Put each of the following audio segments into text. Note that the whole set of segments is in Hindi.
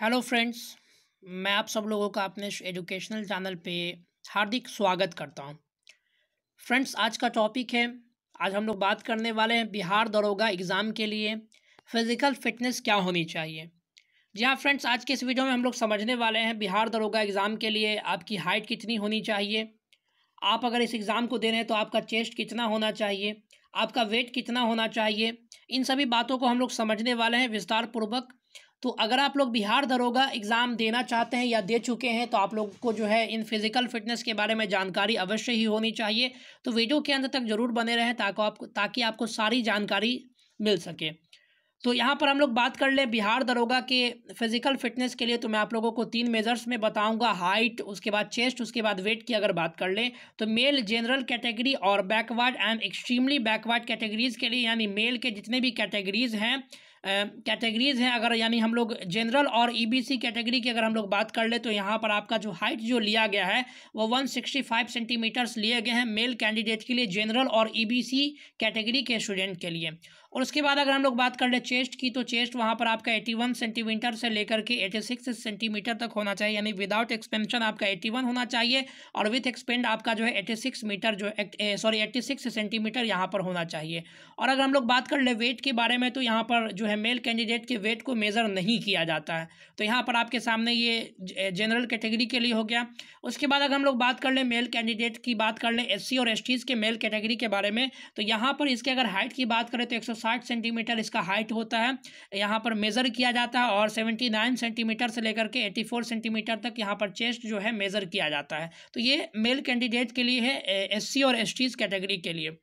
हेलो फ्रेंड्स मैं आप सब लोगों का अपने एजुकेशनल चैनल पे हार्दिक स्वागत करता हूं फ्रेंड्स आज का टॉपिक है आज हम लोग बात करने वाले हैं बिहार दरोगा एग्ज़ाम के लिए फ़िज़िकल फ़िटनेस क्या होनी चाहिए जी हाँ फ्रेंड्स आज के इस वीडियो में हम लोग समझने वाले हैं बिहार दरोगा एग्ज़ाम के लिए आपकी हाइट कितनी होनी चाहिए आप अगर इस एग्ज़ाम को दे रहे हैं तो आपका चेस्ट कितना होना चाहिए आपका वेट कितना होना चाहिए इन सभी बातों को हम लोग समझने वाले हैं विस्तारपूर्वक तो अगर आप लोग बिहार दरोगा एग्ज़ाम देना चाहते हैं या दे चुके हैं तो आप लोग को जो है इन फिज़िकल फिटनेस के बारे में जानकारी अवश्य ही होनी चाहिए तो वीडियो के अंत तक ज़रूर बने रहें ताकि आपको ताकि आपको सारी जानकारी मिल सके तो यहाँ पर हम लोग बात कर ले बिहार दरोगा के फिज़िकल फिटनेस के लिए तो मैं आप लोगों को तीन मेजर्स में बताऊंगा हाइट उसके बाद चेस्ट उसके बाद वेट की अगर बात कर लें तो मेल जनरल कैटेगरी और backward and extremely backward categories के लिए यानी मेल के जितने भी कैटेगरीज़ हैं कैटेगरीज हैं अगर यानी हम लोग जनरल और ईबीसी e कैटेगरी की अगर हम लोग बात कर ले तो यहाँ पर आपका जो हाइट जो लिया गया है वो 165 सेंटीमीटर्स लिए गए हैं मेल कैंडिडेट के लिए जनरल और ईबीसी e कैटेगरी के स्टूडेंट के लिए और उसके बाद अगर हम लोग बात कर ले चेस्ट की तो चेस्ट वहाँ पर आपका एटी सेंटीमीटर से लेकर के एटी सेंटीमीटर तक होना चाहिए यानी विदाउट एक्सपेंशन आपका एटी होना चाहिए और विथ एक्सपेंड आपका जो है एटी मीटर जो सॉरी 86 सेंटीमीटर यहाँ पर होना चाहिए और अगर हम लोग बात कर ले वेट के बारे में तो यहाँ पर जो है है मेल कैंडिडेट के वेट को मेज़र नहीं किया जाता है तो यहाँ पर आपके सामने ये जनरल कैटेगरी के लिए हो गया उसके बाद अगर हम लोग बात कर लें मेल कैंडिडेट की बात कर लें एससी और एसटीज़ के मेल कैटेगरी के बारे में तो यहाँ पर इसके अगर हाइट की बात करें तो एक सेंटीमीटर इसका हाइट होता है यहाँ पर मेज़र किया जाता है और सेवेंटी सेंटीमीटर से लेकर के 84 सेंटीमीटर तक यहाँ पर चेस्ट जो है मेज़र किया जाता है तो ये मेल कैंडिडेट के लिए है एस और एस कैटेगरी के लिए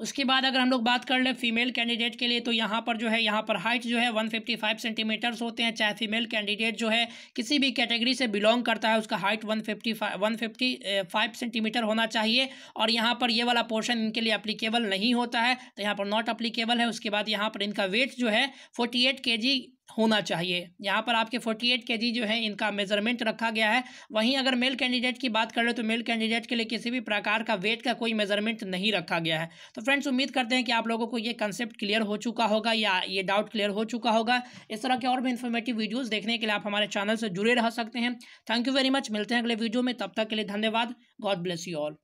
उसके बाद अगर हम लोग बात कर लें फीमेल कैंडिडेट के लिए तो यहाँ पर जो है यहाँ पर हाइट जो है 155 सेंटीमीटर्स होते हैं चाहे फीमेल कैंडिडेट जो है किसी भी कैटेगरी से बिलोंग करता है उसका हाइट 155 155 सेंटीमीटर होना चाहिए और यहाँ पर ये वाला पोर्शन इनके लिए अप्लीकेबल नहीं होता है तो यहाँ पर नॉट अप्लीकेबल है उसके बाद यहाँ पर इनका वेट जो है फोर्टी एट होना चाहिए यहाँ पर आपके 48 जी जो है इनका मेजरमेंट रखा गया है वहीं अगर मेल कैंडिडेट की बात कर रहे तो मेल कैंडिडेट के लिए किसी भी प्रकार का वेट का कोई मेजरमेंट नहीं रखा गया है तो फ्रेंड्स उम्मीद करते हैं कि आप लोगों को ये कंसेप्ट क्लियर हो चुका होगा या ये डाउट क्लियर हो चुका होगा इस तरह के और भी इन्फॉर्मेटिव वीडियोज़ देखने के लिए आप हमारे चैनल से जुड़े रह सकते हैं थैंक यू वेरी मच मिलते हैं अगले वीडियो में तब तक के लिए धन्यवाद गॉड ब्लेस यू ऑल